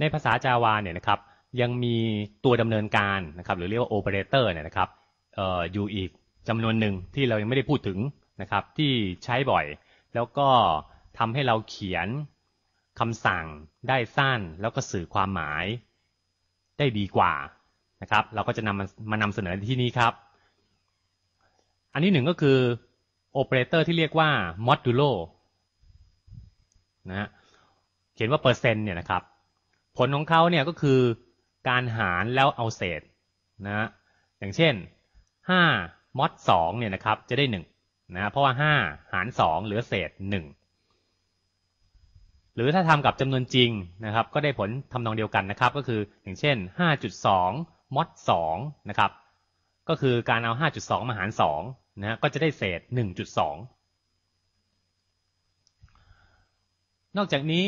ในภาษาจาวาเนี่ยนะครับ ยังมีตัวดำเนินการนะครับ หรือเรียกว่าโอเปอเรเตอร์เนี่ยนะครับอยู่อีกจำนวนหนึ่งที่เรายังไม่ได้พูดถึงนะครับ ที่ใช้บ่อย แล้วก็ทำให้เราเขียนคำสั่งได้สั้นแล้วก็สื่อความหมายได้ดีกว่านะครับ เราก็จะนำมามานำเสนอที่นี้ครับ อันนี้หนึ่งก็คือโอเปอเรเตอร์ที่เรียกว่า modulo นะะเขียนว่าเปอร์เซ็นต์เนี่ยนะครับผลของเขาเนี่ยก็คือการหารแล้วเอาเศษนะอย่างเช่น5มอด2เนี่ยนะครับ จะได้1นะเพราะว่า 5 หาร2เหลือเศษ 1 หรือถ้าทำกับจำนวนจริงนะครับ ก็ได้ผลทำนองเดียวกันนะครับ ก็คือ อย่างเช่น 5.2มอด2นะครับ ก็คือการเอา 5.2 มาหาร2นะก็จะได้เศษ 1.2 นอกจากนี้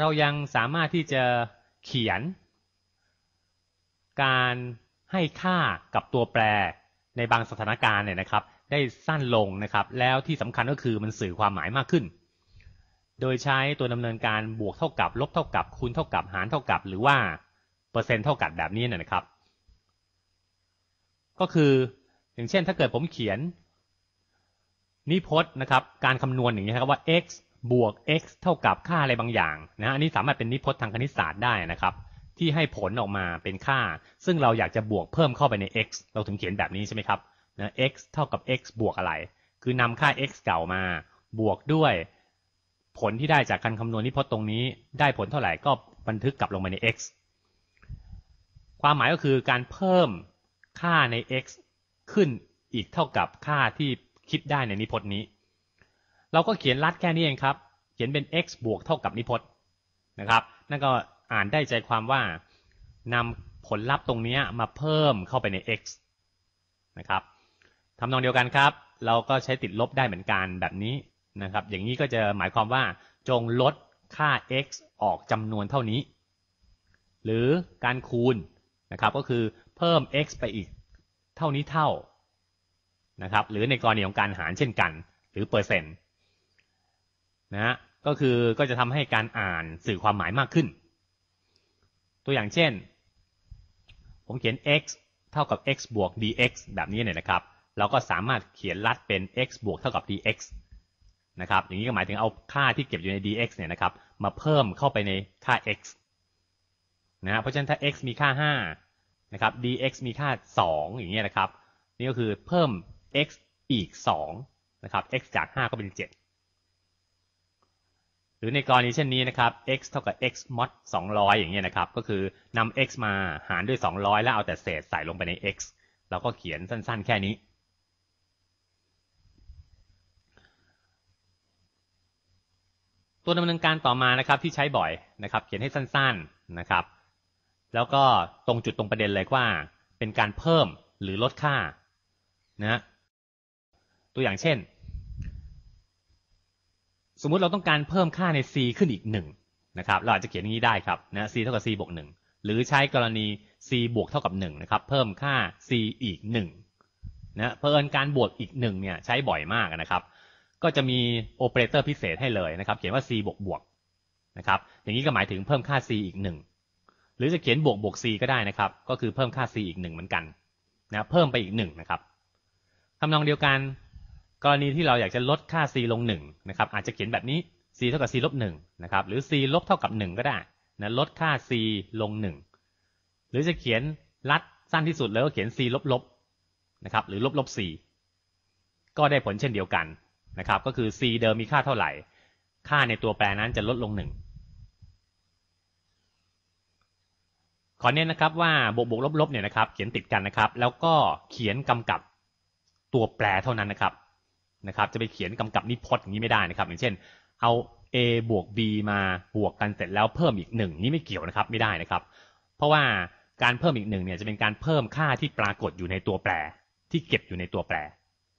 เรายังสามารถที่จะเขียน การให้ค่ากับตัวแปรในบางสถานการณ์เนี่ยนะครับได้สั้นลงนะครับแล้วที่สำคัญก็คือมันสื่อความหมายมากขึ้น โดยใช้ตัวดำเนินการบวกเท่ากับ ลบเท่ากับ คูณเท่ากับหารเท่ากับ หรือว่าเปอร์เซ็นต์เท่ากับแบบนี้นะครับ ก็คืออย่างเช่นถ้าเกิดผมเขียนนิพจน์นะครับการคำนวณอย่างนี้ครับว่า x บวก x เท่ากับค่าอะไรบางอย่างนะ อันนี้สามารถเป็นนิพจน์ทางคณิตศาสตร์ได้นะครับที่ให้ผลออกมาเป็นค่า ซึ่งเราอยากจะบวกเพิ่มเข้าไปใน x เราถึงเขียนแบบนี้ใช่ไหมครับนะ x เท่ากับ x บวกอะไร คือนำค่า x เก่ามา บวกด้วย ผลที่ได้จากการคำนวณนิพจน์ตรงนี้ได้ผลเท่าไหร่ก็บันทึกกลับลงไปใน x ความหมายก็คือการเพิ่มค่าใน x ขึ้นอีกเท่ากับค่าที่คิดได้ในนิพจน์นี้เราก็เขียนรัดแค่นี้เองครับ เขียนเป็น x บวกเท่ากับนิพจน์นะครับ นั่นก็อ่านได้ใจความว่านำผลลัพธ์ตรงนี้มาเพิ่มเข้าไปใน x นะครับทำนองเดียวกันครับ เราก็ใช้ติดลบได้เหมือนกันแบบนี้นะครับ อย่างนี้ก็จะหมายความว่าจงลดค่า x ออกจำนวนเท่านี้ หรือการคูณนะครับก็คือเพิ่ม x ไปอีก เท่านี้เท่า นะครับ หรือในกรณีของการหารเช่นกัน หรือเปอร์เซ็นต์นะก็คือก็จะทำให้การอ่านสื่อความหมายมากขึ้น ตัวอย่างเช่น ผมเขียน x เท่ากับ x บวก dx แบบนี้เนี่ยนะครับ เราก็สามารถเขียนลัดเป็น x บวกเท่ากับ dx นะครับ อย่างนี้ก็หมายถึงเอาค่าที่เก็บอยู่ใน dx เนี่ยนะครับ มาเพิ่มเข้าไปในค่า x นะเพราะฉะนั้นถ้า x มีค่า 5 นะครับ dx มีค่า 2 อย่างเงี้ยนะครับ นี่ก็คือเพิ่ม x อีก 2 นะครับ x จาก 5 ก็เป็น 7หรือในกรณีเช่นนี้นะครับ x เท่ากับ x mod 200 อย่างเงี้ยนะครับ ก็คือนำ x มาหารด้วย 200 แล้วเอาแต่เศษใส่ลงไปใน x เราก็เขียนสั้นๆแค่นี้ ตัวดำเนินการต่อมานะครับที่ใช้บ่อยนะครับเขียนให้สั้น ๆ นะครับ แล้วก็ตรงจุดตรงประเด็นเลยว่าเป็นการเพิ่มหรือลดค่านะตัวอย่างเช่นสมมุติเราต้องการเพิ่มค่าใน c ขึ้นอีกหนึ่งนะครับ เราอาจจะเขียนอย่างนี้ได้ครับนะ c เท่ากับ c บวกหนึ่งหรือใช้กรณี c บวกเท่ากับหนึ่งนะครับ เพิ่มค่า c อีกหนึ่งนะเพิ่มการบวกอีกหนึ่งเนี่ยใช้บ่อยมากนะครับ ก็จะมีโอเปอเรเตอร์พิเศษให้เลยนะครับ เขียนว่า c บวกบวกนะครับ อย่างนี้ก็หมายถึงเพิ่มค่า c อีกหนึ่ง หรือจะเขียนบวกบวก c ก็ได้นะครับ ก็คือเพิ่มค่า c อีกหนึ่งเหมือนกันนะ เพิ่มไปอีกหนึ่งนะครับทำนองเดียวกันกรณีที่เราอยากจะลดค่า c ลง1นะครับอาจจะเขียนแบบนี้ c เท่ากับ c ลบ1นะครับหรือ c ลบเท่ากับ1ก็ได้นะลดค่า c ลง 1 หรือจะเขียนลัดสั้นที่สุดแล้วก็เขียน c ลบลบนะครับ หรือลบลบ c ก็ได้ผลเช่นเดียวกันนะครับ ก็คือ c เดิมมีค่าเท่าไหร่ค่าในตัวแปรนั้นจะลดลง1ขอเน้นนะครับว่าบวกบวกลบลบเนี่ยนะครับ เขียนติดกันนะครับ แล้วก็เขียนกำกับตัวแปรเท่านั้นนะครับนะครับจะไปเขียนกำกับนิพจน์อย่างนี้ไม่ได้นะครับ อย่างเช่น เอา a บวก b มาบวกกันเสร็จแล้วเพิ่มอีกหนึ่งนี่ไม่เกี่ยวนะครับไม่ได้นะครับ เพราะว่าการเพิ่มอีกหนึ่งเนี่ยจะเป็นการเพิ่มค่าที่ปรากฏอยู่ในตัวแปรที่เก็บอยู่ในตัวแปร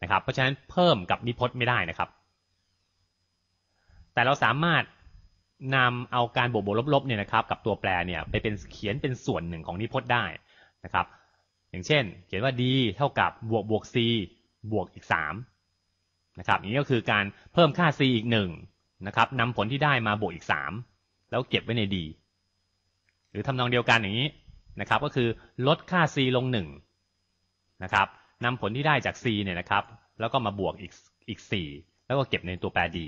นะครับเพราะฉะนั้นเพิ่มกับนิพจน์ไม่ได้นะครับ แต่เราสามารถนำเอาการบวกบวกลบๆเนี่ยนะครับกับตัวแปรเนี่ยไปเป็นเขียนเป็นส่วนหนึ่งของนิพจน์ได้นะครับ อย่างเช่น เขียนว่า d เท่ากับบวกบวก c บวกอีก 3นะครับอนนี้ก็คือการเพิ่มค่า c อีกหนึ่งนะครับนำผลที่ได้มาบวกอีก 3 แล้วเก็บไว้ใน d หรือทำนองเดียวกันอย่างนี้นะครับก็คือลดค่า c ลง 1นะครับนำผลที่ได้จาก c เนี่ยนะครับแล้วก็มาบวกอีกอีก 4 แล้วก็เก็บในตัวแปร d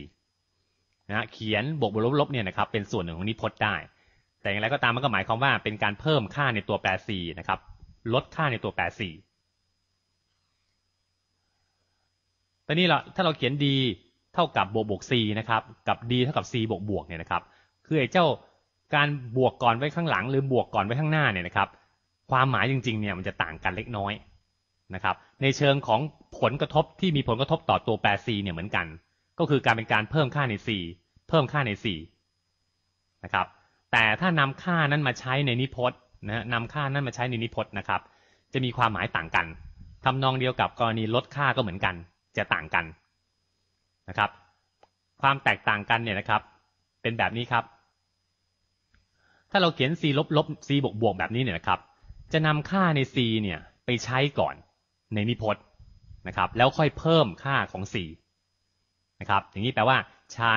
นะเขียนบวกบวกลบลบเนี่ยนะครับเป็นส่วนหนึ่งของนิพจน์ได้ แต่อย่างไรก็ตามมันก็หมายความว่า เป็นการเพิ่มค่าในตัวแปร c นะครับลดค่าในตัวแปร c แต่นี่ละถ้าเราเขียน d เท่ากับบวกบวกซนะครับกับ d เท่ากับ c บวกบวกเนี่ยนะครับคือไอ้เจ้าการบวกก่อนไว้ข้างหลังหรือบวกก่อนไว้ข้างหน้าเนี่ยนะครับความหมายจริงๆเนี่ยมันจะต่างกันเล็กน้อยนะครับในเชิงของผลกระทบที่มีผลกระทบต่อตัวแปร c เนี่ยเหมือนกัน ก็คือการเป็นการเพิ่มค่าใน c เพิ่มค่าใน c นะครับแต่ถ้านำค่านั้นมาใช้ในนิพจน์นะนำค่านั้นมาใช้ในนิพจน์นะครับจะมีความหมายต่างกันทำนองเดียวกับกรณีลดค่าก็เหมือนกันจะต่างกันนะครับ ความแตกต่างกันเนี่ยนะครับ เป็นแบบนี้ครับ ถ้าเราเขียน c ลบลบ c บวกบวกแบบนี้เนี่ยนะครับ จะนำค่าใน c เนี่ยไปใช้ก่อนในนิพจน์นะครับ แล้วค่อยเพิ่มค่าของ c นะครับ อย่างนี้แปลว่าใช้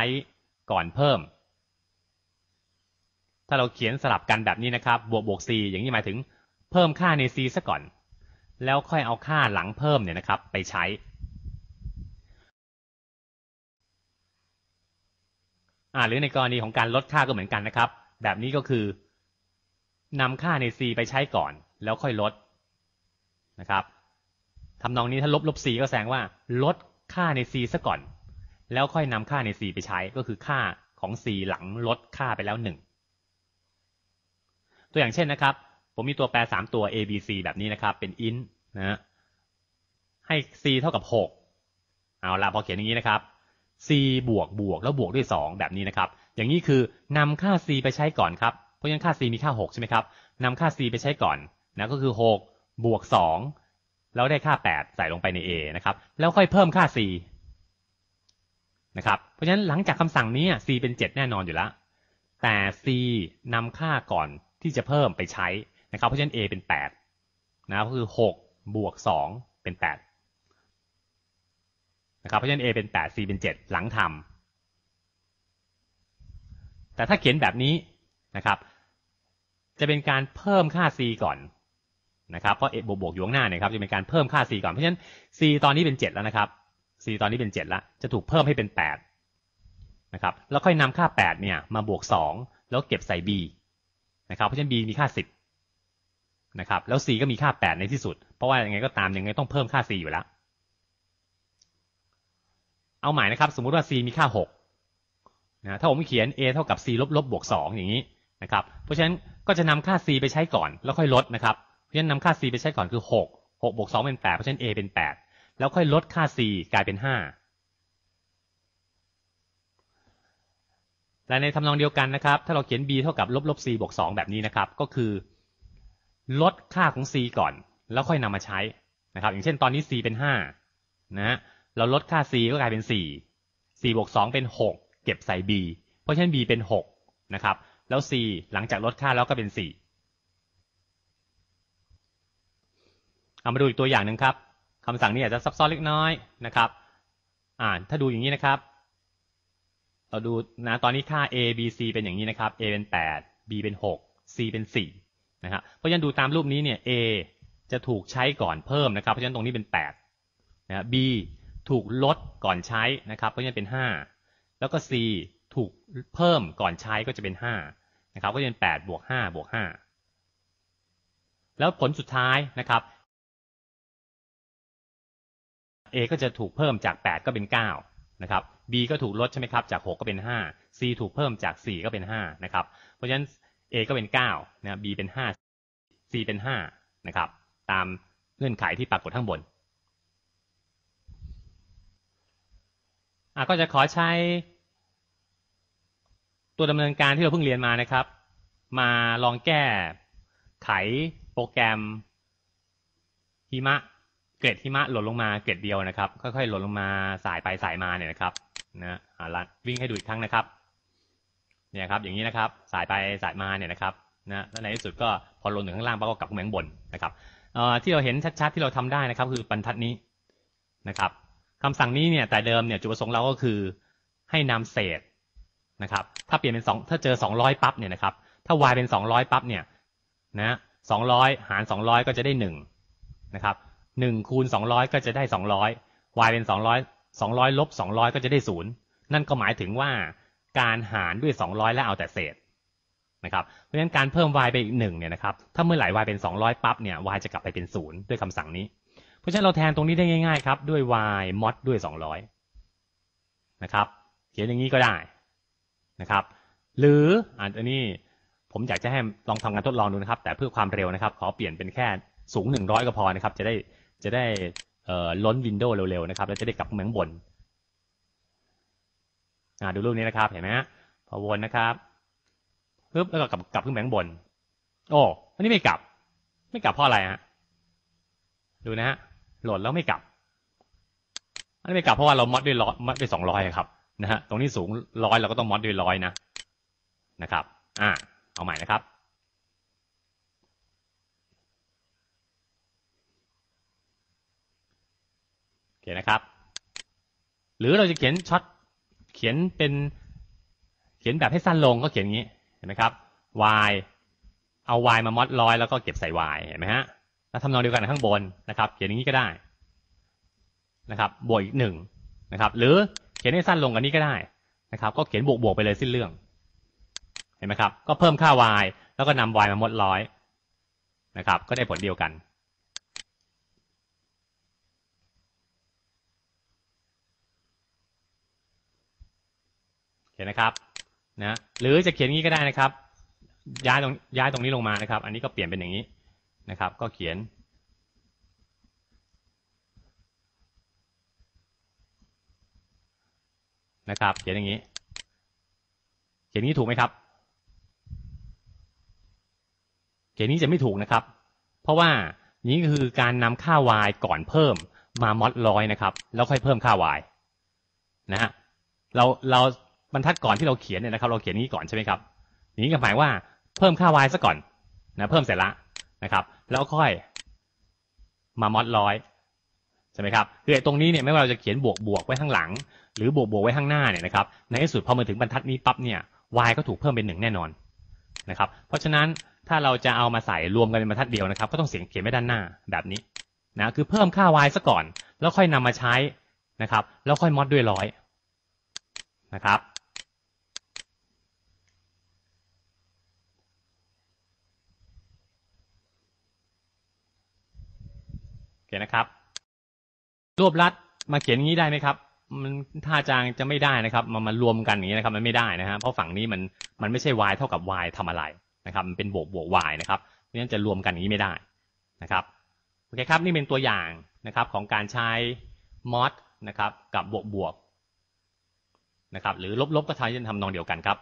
ก่อนเพิ่ม ถ้าเราเขียนสลับกันแบบนี้นะครับ บวกบวก c อย่างนี้หมายถึง เพิ่มค่าใน c ซะก่อน แล้วค่อยเอาค่าหลังเพิ่มเนี่ยนะครับ ไปใช้อ่าหรือในกรณีของการลดค่าก็เหมือนกันนะครับ แบบนี้ก็คือนำค่าใน c ไปใช้ก่อน แล้วค่อยลดนะครับทำนองนี้ถ้าลบลบ c ก็แสดงว่าลดค่าใน c ซะก่อน แล้วค่อยนำค่าใน c ไปใช้ก็คือค่าของ c หลังลดค่าไปแล้วหนึ่งตัวอย่างเช่นนะครับ ผมมีตัวแปร3ตัว a b c แบบนี้นะครับเป็น int นะ ให้ c เท่ากับ 6 เอาละพอเขียนอย่างนี้นะครับ c บวก บวก แล้วบวกด้วย 2 แบบนี้นะครับ อย่างนี้คือนำค่า c ไปใช้ก่อนครับ เพราะงั้นค่า c มีค่า 6 ใช่ไหมครับนำค่า c ไปใช้ก่อนนะ ก็คือ 6 บวก 2 แล้วได้ค่า 8 ใส่ลงไปใน a นะครับ แล้วค่อยเพิ่มค่า c นะครับ เพราะฉะนั้นหลังจากคำสั่งนี้ c เป็น 7 แน่นอนอยู่แล้ว แต่ c นำค่าก่อนที่จะเพิ่มไปใช้นะครับ เพราะฉะนั้น a เป็น 8 นะ ก็คือ6 บวก 2 เป็น 8นะครับเพราะฉะนั้น A เป็น 8 C เป็น 7 หลังทำ แต่ถ้าเขียนแบบนี้นะครับ จะเป็นการเพิ่มค่า C ก่อนนะครับ เพราะ A บวกบวกอยู่ข้างหน้าเนี่ยครับ จะเป็นการเพิ่มค่า C ก่อน เพราะฉะนั้น C ตอนนี้เป็น 7 แล้วนะครับ C ตอนนี้เป็น 7 แล้ว จะถูกเพิ่มให้เป็น 8 นะครับ แล้วค่อยนำค่า 8 เนี่ย มาบวก 2 แล้วเก็บใส่ B นะครับ เพราะฉะนั้น B มีค่า 10 นะครับ แล้ว C ก็มีค่า 8 ในที่สุด เพราะว่ายังไงก็ตามยังไงต้องเพิ่มค่า C อยู่แล้วเอาใหม่นะครับสมมุติว่า c มีค่า 6 นะถ้าผมเขียน a เท่ากับ c ลบลบบวก2 อย่างนี้นะครับเพราะฉะนั้นก็จะนำค่า c ไปใช้ก่อนแล้วค่อยลดนะครับเพราะฉะนั้นนำค่า c ไปใช้ก่อนคือ 6 6 บวก2เป็น 8 เพราะฉะนั้น a เป็น 8 แล้วค่อยลดค่า c กลายเป็น 5และในทำนองเดียวกันนะครับถ้าเราเขียน b เท่ากับลบลบ c บวก2แบบนี้นะครับก็คือ ลดค่าของ c ก่อน แล้วค่อยนำมาใช้นะครับ อย่างเช่นตอนนี้ c เป็น 5 นะเราลดค่า c ก็กลายเป็น 4 4บวก 2 เป็น 6 เก็บใส่ b เพราะฉะนั้น b เป็น 6 นะครับ แล้ว c หลังจากลดค่าแล้วก็เป็น 4 เอามาดูอีกตัวอย่างหนึ่งครับคำสั่งนี้อาจจะซับซ้อนเล็กน้อยนะครับ อ่านถ้าดูอย่างนี้นะครับ เราดูนะ ตอนนี้ค่า a b c เป็นอย่างนี้นะครับ a เป็น 8 b เป็น 6 c เป็น 4 นะครับเพราะฉะนั้นดูตามรูปนี้เนี่ย a จะถูกใช้ก่อนเพิ่มนะครับ เพราะฉะนั้นตรงนี้เป็น 8 นะ b ถูกลดก่อนใช้นะครับก็จะเป็น 5 แล้วก็ C ถูกเพิ่มก่อนใช้ก็จะเป็น5นะครับก็จะเป็น8บวก5บวก5แล้วผลสุดท้ายนะครับ A ก็จะถูกเพิ่มจาก 8 ก็เป็น9นะครับ B ก็ถูกลดใช่ไหมครับจาก6ก็เป็น 5 C ถูกเพิ่มจาก4ก็เป็น5นะครับ เพราะฉะนั้น A ก็เป็น9นะ B เป็น 5 C เป็น5นะครับตามเงื่อนไขที่ปรากฏข้างบนก็จะขอใช้ ตัวดำเนินการที่เราเพิ่งเรียนมานะครับ มาลองแก้ไขโปรแกรมหิมะ เกลดหิมะหล่นลงมาเกลดเดียวนะครับค่อยๆหล่นลงมาสายไปสายมาเนี่ยนะครับนะอ่ดวิ่งให้ดูอีกครั้งนะครับเนี่ยครับอย่างนี้นะครับสายไปสายมาเนี่ยนะครับนะและในที่สุดก็พอลงถึงข้างล่างปั๊บก็กลับเหมือนบนนะครับที่เราเห็นชัดๆที่เราทำได้นะครับคือบรรทัดนี้นะครับคำสั่งนี้เนี่ยแต่เดิมเนี่ยจุดประสงค์เราก็คือให้นำเศษนะครับถ้าเปลี่ยนเป็นสองถ้าเจอสองร้อยปั๊บเนี่ยนะครับถ้า y เป็นสองร้อยปั๊บเนี่ยนะสองร้อยหารสองร้อยก็จะได้หนึ่งนะครับหนึ่งคูณสองร้อยก็จะได้สองร้อย y เป็นสองร้อยสองร้อยลบสองร้อยก็จะได้ศูนย์นั่นก็หมายถึงว่าการหารด้วยสองร้อยแล้วเอาแต่เศษนะครับเพราะฉะนั้นการเพิ่ม y ไปอีกหนึ่งเนี่ยนะครับถ้าเมื่อไหร่ y เป็นสองร้อยปั๊บเนี่ย y จะกลับไปเป็นศูนย์ด้วยคำสั่งนี้เพราะฉะนั้นเราแทนตรงนี้ได้ง่ายๆครับด้วย y มอดด้วย 200 นะครับ เขียนอย่างนี้ก็ได้นะครับ หรืออันนี้ผมอยากจะให้ลองทำการทดลองดูนะครับ แต่เพื่อความเร็วนะครับ ขอเปลี่ยนเป็นแค่สูง 100 ก็พอนะครับ จะได้จะได้ล้นวินโดว์เร็วๆนะครับ แล้วจะได้กลับเมืองบนดูรูปนี้นะครับ เห็นไหมฮะพอวนนะครับปึ๊บแล้วก็กลับกลับขึ้นแมงบน โอ้อันนี้ไม่กลับ ไม่กลับเพราะอะไรฮะดูนะฮะหลดแล้วไม่กลับไม่กลับเพราะว่าเรามอดด้วยร้อยมอดด้วยสองร้อยครับนะฮะตรงนี้สูงร้อยเราก็ต้องมอดด้วยร้อยนะนะครับอ่าเอาใหม่นะครับโอเคนะครับ หรือเราจะเขียนช็อตเขียนเป็น เขียนแบบให้สั้นลงก็เขียนอย่างนี้เห็นไหมครับ y เอา y มามอดร้อยแล้วก็เก็บใส่ y เห็นไหมฮะแล้วทำนองเดียวกันข้างบนนะครับ เขียนอย่างนี้ก็ได้นะครับ บวกอีกหนึ่งนะครับ หรือเขียนให้สั้นลงกันนี้ก็ได้นะครับ ก็เขียนบวกบวกไปเลยสิ้นเรื่อง เห็นไหมครับ ก็เพิ่มค่า y แล้วก็นำ y มามดร้อยนะครับ ก็ได้ผลเดียวกัน เขียนนะครับนะ หรือจะเขียนงี้ก็ได้นะครับ ย้ายตรงย้ายตรงนี้ลงมานะครับ อันนี้ก็เปลี่ยนเป็นอย่างนี้นะครับ ก็เขียนนะครับ เขียนอย่างนี้ เขียนนี้ถูกไหมครับ เขียนนี้จะไม่ถูกนะครับ เพราะว่านี้คือการนำค่า y ก่อนเพิ่มมามอดร้อยนะครับ แล้วค่อยเพิ่มค่า y นะฮะ เรา เราบรรทัดก่อนที่เราเขียนเนี่ยนะครับ เราเขียนนี้ก่อนใช่ไหมครับ นี้ก็หมายว่าเพิ่มค่า y ซะก่อนนะ เพิ่มเสร็จละะครับแล้วค่อยมามอดร้อยใช่ไหมครับคือตรงนี้เนี่ยไม่ว่าเราจะเขียนบวกบวกไว้ข้างหลัง หรือบวกบวกไว้ข้างหน้าเนี่ยนะครับในที่สุดพอมาถึงบรรทัดนี้ปั๊บเนี่ย y ก็ถูกเพิ่มเป็นหนึ่งแน่นอนนะครับเพราะฉะนั้นถ้าเราจะเอามาใส่รวมกันเป็นบรรทัดเดียวนะครับก็ต้องเสียงเขียนไว้ด้านหน้าแบบนี้นะคือเพิ่มค่า y ซะก่อน แล้วค่อยนำมาใช้นะครับ แล้วค่อยมอดด้วยร้อยนะครับยนะครับรวบรัดมาเขียนอย่างนี้ได้ไหมครับมันท่าจางจะไม่ได้นะครับมันมารวมกันอย่างนี้นะครับมันไม่ได้นะฮะเพราะฝั่งนี้มันมันไม่ใช่ y เท่ากับ y ทำอะไรนะครับมันเป็นบวกบวก y นะครับเพราะฉะนั้นจะรวมกันอย่างนี้ไม่ได้นะครับโอเคครับ นี่เป็นตัวอย่างนะครับของการใช้ mod นะครับกับบวกบวกนะครับหรือลบลบก็ใทำทำนองเดียวกันครับ